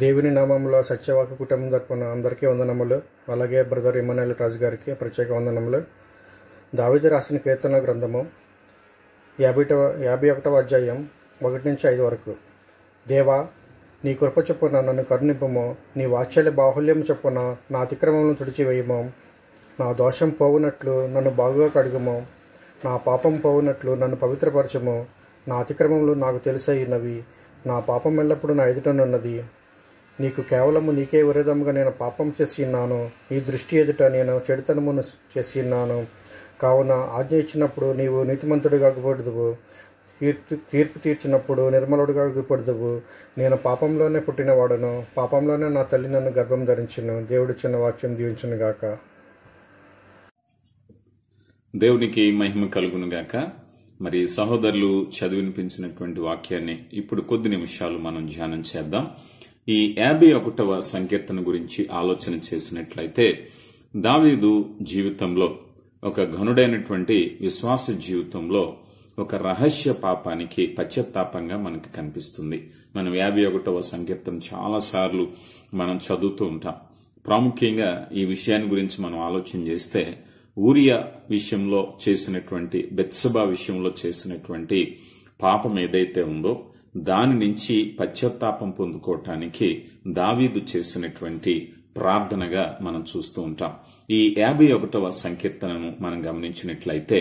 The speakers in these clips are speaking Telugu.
దేవుని నామంలో సత్యవాక కుటుంబం తరపున అందరికీ వందనములు అలాగే బ్రదర్ ఇమ్మనల్ రాజు గారికి ప్రత్యేక వందనములు దావిద రాసిన కీర్తన గ్రంథము యాభైటవ యాభై ఒకటవ అధ్యాయం ఒకటి నుంచి ఐదు వరకు దేవా నీ కృప చొప్పున నన్ను కరుణింపము నీ వాత్సల్య బాహుల్యం చొప్పున నా అతిక్రమములను తుడిచివేయము నా దోషం పోవునట్లు నన్ను బాగుగా కడుగుము నా పాపం పోవునట్లు నన్ను పవిత్రపరచము నా అతిక్రమంలో నాకు తెలిసైనవి నా పాపం ఎల్లప్పుడూ నా ఎదుటనున్నది నీకు కేవలము నీకే విరదముగా నేను పాపం చేసి ఉన్నాను నీ దృష్టి ఎదుట నేను చెడుతనమును ఉన్నాను కావున ఆజ్ఞ ఇచ్చినప్పుడు నీవు నీతిమంతుడిగా కాకూడదు తీర్పు తీర్పు తీర్చినప్పుడు నిర్మలుడిగా కాకూడదు నేను పాపంలోనే పుట్టినవాడును పాపంలోనే నా తల్లి నన్ను గర్భం ధరించను దేవుడు చిన్న వాక్యం దీవించను గాక దేవునికి మహిమ కలుగును గాక మరి సహోదరులు చదివినిపించినటువంటి వాక్యాన్ని ఇప్పుడు కొద్ది నిమిషాలు మనం ధ్యానం చేద్దాం ఈ యాభై ఒకటవ సంకీర్తన గురించి ఆలోచన చేసినట్లయితే దావీదు జీవితంలో ఒక ఘనుడైనటువంటి విశ్వాస జీవితంలో ఒక రహస్య పాపానికి పశ్చత్తాపంగా మనకు కనిపిస్తుంది మనం యాభై ఒకటవ సంకీర్తం చాలాసార్లు మనం చదువుతూ ఉంటాం ప్రాముఖ్యంగా ఈ విషయాన్ని గురించి మనం ఆలోచన చేస్తే ఊరియా విషయంలో చేసినటువంటి బెత్సభా విషయంలో చేసినటువంటి పాపం ఏదైతే ఉందో దాని నుంచి పశ్చాత్తాపం పొందుకోవటానికి దావీదు చేసినటువంటి ప్రార్థనగా మనం చూస్తూ ఉంటాం ఈ యాభై ఒకటవ సంకీర్తనను మనం గమనించినట్లయితే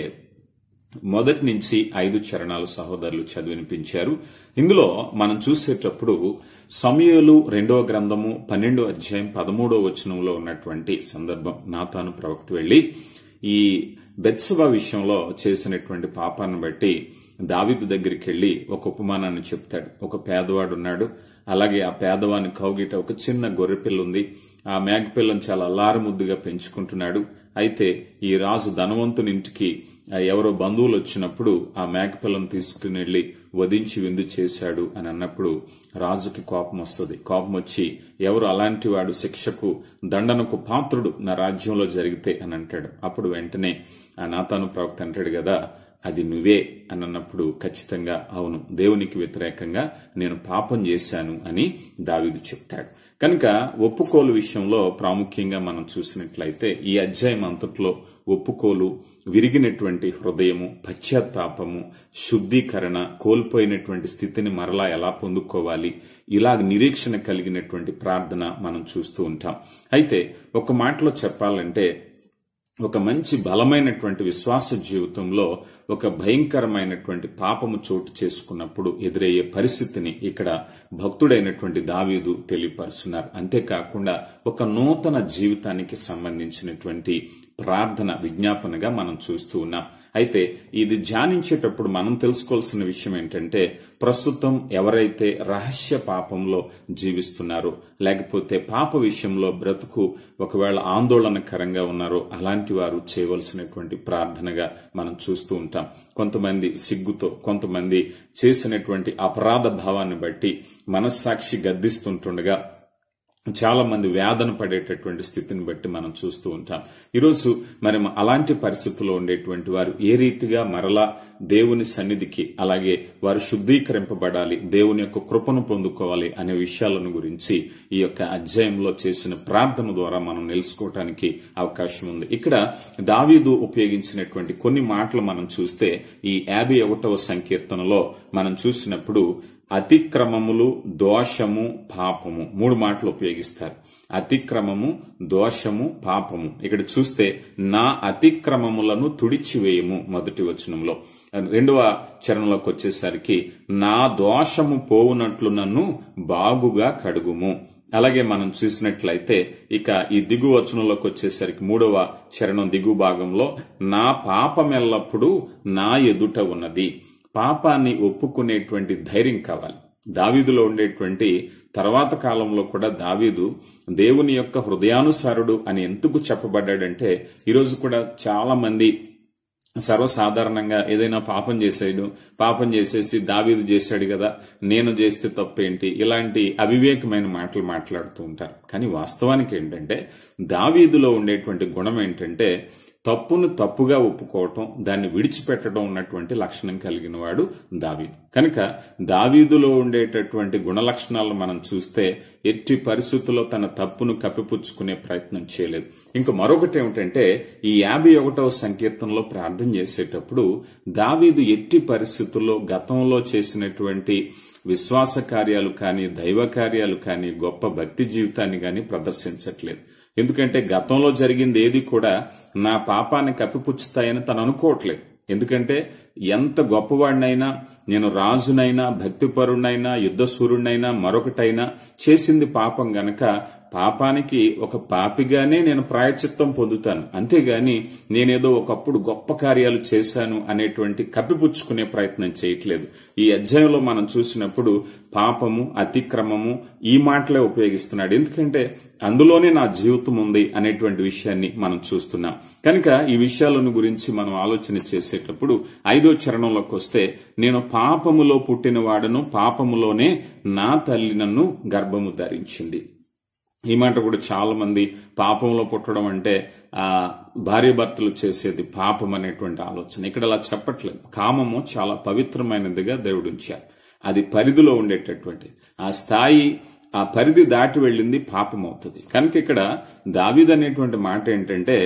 మొదటి నుంచి ఐదు చరణాలు సహోదరులు చదివినిపించారు ఇందులో మనం చూసేటప్పుడు సమయలు రెండవ గ్రంథము పన్నెండో అధ్యాయం పదమూడో వచనంలో ఉన్నటువంటి సందర్భం నాతాను ప్రవక్త వెళ్ళి ఈ బెత్సభ విషయంలో చేసినటువంటి పాపాన్ని బట్టి దావిదు దగ్గరికి వెళ్ళి ఒక ఉపమానాన్ని చెప్తాడు ఒక పేదవాడు ఉన్నాడు అలాగే ఆ పేదవాని కౌగిట ఒక చిన్న గొర్రెపిల్ల ఉంది ఆ మేకపిల్లను చాలా అల్లారముద్దుగా పెంచుకుంటున్నాడు అయితే ఈ రాజు ధనవంతుని ఇంటికి ఎవరో బంధువులు వచ్చినప్పుడు ఆ మేకపిల్లను తీసుకుని వెళ్ళి వధించి విందు చేశాడు అని అన్నప్పుడు రాజుకి కోపం వస్తుంది కోపం వచ్చి ఎవరు అలాంటి వాడు శిక్షకు దండనకు పాత్రుడు నా రాజ్యంలో జరిగితే అని అంటాడు అప్పుడు వెంటనే ఆ నాతాను ప్రవక్త అంటాడు కదా అది నువ్వే అని అన్నప్పుడు ఖచ్చితంగా అవును దేవునికి వ్యతిరేకంగా నేను పాపం చేశాను అని దావిదు చెప్తాడు కనుక ఒప్పుకోలు విషయంలో ప్రాముఖ్యంగా మనం చూసినట్లయితే ఈ అధ్యాయం అంతట్లో ఒప్పుకోలు విరిగినటువంటి హృదయము పశ్చాత్తాపము శుద్ధీకరణ కోల్పోయినటువంటి స్థితిని మరలా ఎలా పొందుకోవాలి ఇలా నిరీక్షణ కలిగినటువంటి ప్రార్థన మనం చూస్తూ ఉంటాం అయితే ఒక మాటలో చెప్పాలంటే ఒక మంచి బలమైనటువంటి విశ్వాస జీవితంలో ఒక భయంకరమైనటువంటి పాపము చోటు చేసుకున్నప్పుడు ఎదురయ్యే పరిస్థితిని ఇక్కడ భక్తుడైనటువంటి దావీదు తెలియపరుస్తున్నారు అంతేకాకుండా ఒక నూతన జీవితానికి సంబంధించినటువంటి ప్రార్థన విజ్ఞాపనగా మనం చూస్తూ ఉన్నాం అయితే ఇది ధ్యానించేటప్పుడు మనం తెలుసుకోవాల్సిన విషయం ఏంటంటే ప్రస్తుతం ఎవరైతే రహస్య పాపంలో జీవిస్తున్నారో లేకపోతే పాప విషయంలో బ్రతుకు ఒకవేళ ఆందోళనకరంగా ఉన్నారో అలాంటి వారు చేయవలసినటువంటి ప్రార్థనగా మనం చూస్తూ ఉంటాం కొంతమంది సిగ్గుతో కొంతమంది చేసినటువంటి అపరాధ భావాన్ని బట్టి మనస్సాక్షి గద్దిస్తుంటుండగా చాలా మంది వేదన పడేటటువంటి స్థితిని బట్టి మనం చూస్తూ ఉంటాం ఈరోజు మరి అలాంటి పరిస్థితుల్లో ఉండేటువంటి వారు ఏ రీతిగా మరలా దేవుని సన్నిధికి అలాగే వారు శుద్ధీకరింపబడాలి దేవుని యొక్క కృపను పొందుకోవాలి అనే విషయాలను గురించి ఈ యొక్క అధ్యాయంలో చేసిన ప్రార్థన ద్వారా మనం నిలుసుకోవటానికి అవకాశం ఉంది ఇక్కడ దావీదు ఉపయోగించినటువంటి కొన్ని మాటలు మనం చూస్తే ఈ యాభై ఒకటవ సంకీర్తనలో మనం చూసినప్పుడు అతిక్రమములు దోషము పాపము మూడు మాటలు ఉపయోగిస్తారు అతిక్రమము దోషము పాపము ఇక్కడ చూస్తే నా అతిక్రమములను తుడిచివేయము మొదటి వచనంలో రెండవ చరణంలోకి వచ్చేసరికి నా దోషము పోవునట్లు నన్ను బాగుగా కడుగుము అలాగే మనం చూసినట్లయితే ఇక ఈ దిగు వచనంలోకి వచ్చేసరికి మూడవ చరణం దిగు భాగంలో నా పాపం ఎల్లప్పుడూ నా ఎదుట ఉన్నది పాపాన్ని ఒప్పుకునేటువంటి ధైర్యం కావాలి దావీదులో ఉండేటువంటి తర్వాత కాలంలో కూడా దావీదు దేవుని యొక్క హృదయానుసారుడు అని ఎందుకు చెప్పబడ్డాడంటే ఈరోజు కూడా చాలా మంది సర్వసాధారణంగా ఏదైనా పాపం చేసాడు పాపం చేసేసి దావీదు చేశాడు కదా నేను చేస్తే తప్పేంటి ఇలాంటి అవివేకమైన మాటలు మాట్లాడుతూ ఉంటారు కానీ వాస్తవానికి ఏంటంటే దావీదులో ఉండేటువంటి గుణం ఏంటంటే తప్పును తప్పుగా ఒప్పుకోవటం దాన్ని విడిచిపెట్టడం ఉన్నటువంటి లక్షణం కలిగిన వాడు దావీదు కనుక దావీదులో ఉండేటటువంటి గుణ లక్షణాలను మనం చూస్తే ఎట్టి పరిస్థితుల్లో తన తప్పును కప్పిపుచ్చుకునే ప్రయత్నం చేయలేదు ఇంకా మరొకటి ఏమిటంటే ఈ యాభై ఒకటవ సంకీర్తనలో ప్రార్థన చేసేటప్పుడు దావీదు ఎట్టి పరిస్థితుల్లో గతంలో చేసినటువంటి విశ్వాస కార్యాలు కానీ దైవ కార్యాలు కానీ గొప్ప భక్తి జీవితాన్ని కానీ ప్రదర్శించట్లేదు ఎందుకంటే గతంలో జరిగింది ఏది కూడా నా పాపాన్ని కప్పిపుచ్చుతాయని తను అనుకోవట్లేదు ఎందుకంటే ఎంత గొప్పవాడినైనా నేను రాజునైనా భక్తిపరుణ్ణైనా సూర్యుడినైనా మరొకటైనా చేసింది పాపం గనక పాపానికి ఒక పాపిగానే నేను ప్రాయచిత్తం పొందుతాను అంతేగాని నేనేదో ఒకప్పుడు గొప్ప కార్యాలు చేశాను అనేటువంటి కప్పిపుచ్చుకునే ప్రయత్నం చేయట్లేదు ఈ అధ్యాయంలో మనం చూసినప్పుడు పాపము అతిక్రమము ఈ మాటలే ఉపయోగిస్తున్నాడు ఎందుకంటే అందులోనే నా జీవితం ఉంది అనేటువంటి విషయాన్ని మనం చూస్తున్నాం కనుక ఈ విషయాలను గురించి మనం ఆలోచన చేసేటప్పుడు ఐదో చరణంలోకి వస్తే నేను పాపములో పుట్టిన వాడను పాపములోనే నా తల్లి నన్ను గర్భము ధరించింది ఈ మాట కూడా చాలామంది పాపంలో పుట్టడం అంటే భర్తలు చేసేది పాపం అనేటువంటి ఆలోచన ఇక్కడ అలా చెప్పట్లేదు కామము చాలా పవిత్రమైనదిగా దేవుడు ఉంచారు అది పరిధిలో ఉండేటటువంటి ఆ స్థాయి ఆ పరిధి దాటి వెళ్ళింది పాపం అవుతుంది కనుక ఇక్కడ దావిద్ అనేటువంటి మాట ఏంటంటే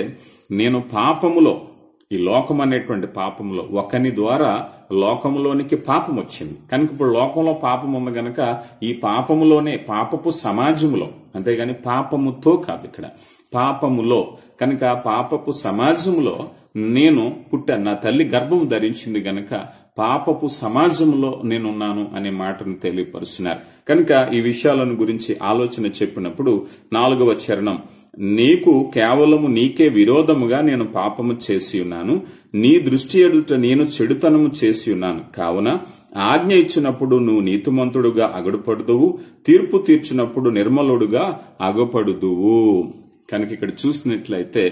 నేను పాపములో ఈ లోకం అనేటువంటి పాపంలో ఒకని ద్వారా లోకంలోనికి పాపం వచ్చింది కనుక ఇప్పుడు లోకంలో పాపం ఉంది గనక ఈ పాపములోనే పాపపు సమాజంలో అంతేగాని పాపముతో కాదు ఇక్కడ పాపములో కనుక పాపపు సమాజంలో నేను పుట్ట నా తల్లి గర్భం ధరించింది గనక పాపపు సమాజంలో నేనున్నాను అనే మాటను తెలియపరుస్తున్నారు కనుక ఈ విషయాలను గురించి ఆలోచన చెప్పినప్పుడు నాలుగవ చరణం నీకు కేవలము నీకే విరోధముగా నేను పాపము చేసి ఉన్నాను నీ దృష్టి ఎదుట నేను చెడుతనము చేసి ఉన్నాను కావున ఆజ్ఞ ఇచ్చినప్పుడు నువ్వు నీతిమంతుడుగా అగడుపడుదువు తీర్పు తీర్చినప్పుడు నిర్మలుడుగా అగపడుదువు కనుక ఇక్కడ చూసినట్లయితే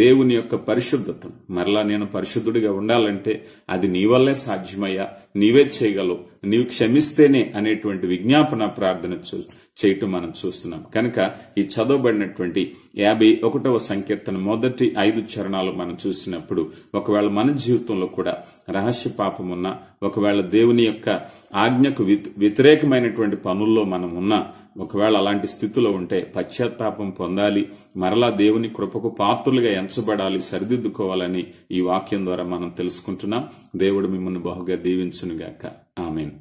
దేవుని యొక్క పరిశుద్ధత మరలా నేను పరిశుద్ధుడిగా ఉండాలంటే అది నీ వల్లే సాధ్యమయ్యా నీవే చేయగలవు నీవు క్షమిస్తేనే అనేటువంటి విజ్ఞాపన ప్రార్థన చూ చేయటం మనం చూస్తున్నాం కనుక ఈ చదవబడినటువంటి యాభై ఒకటవ సంకీర్తన మొదటి ఐదు చరణాలు మనం చూసినప్పుడు ఒకవేళ మన జీవితంలో కూడా రహస్య పాపం ఉన్న ఒకవేళ దేవుని యొక్క ఆజ్ఞకు వ్యతిరేకమైనటువంటి పనుల్లో మనం ఉన్నా ఒకవేళ అలాంటి స్థితిలో ఉంటే పశ్చాత్తాపం పొందాలి మరలా దేవుని కృపకు పాత్రులుగా ఎంచబడాలి సరిదిద్దుకోవాలని ఈ వాక్యం ద్వారా మనం తెలుసుకుంటున్నాం దేవుడు మిమ్మల్ని బహుగా దీవించునుగాక ఆమెను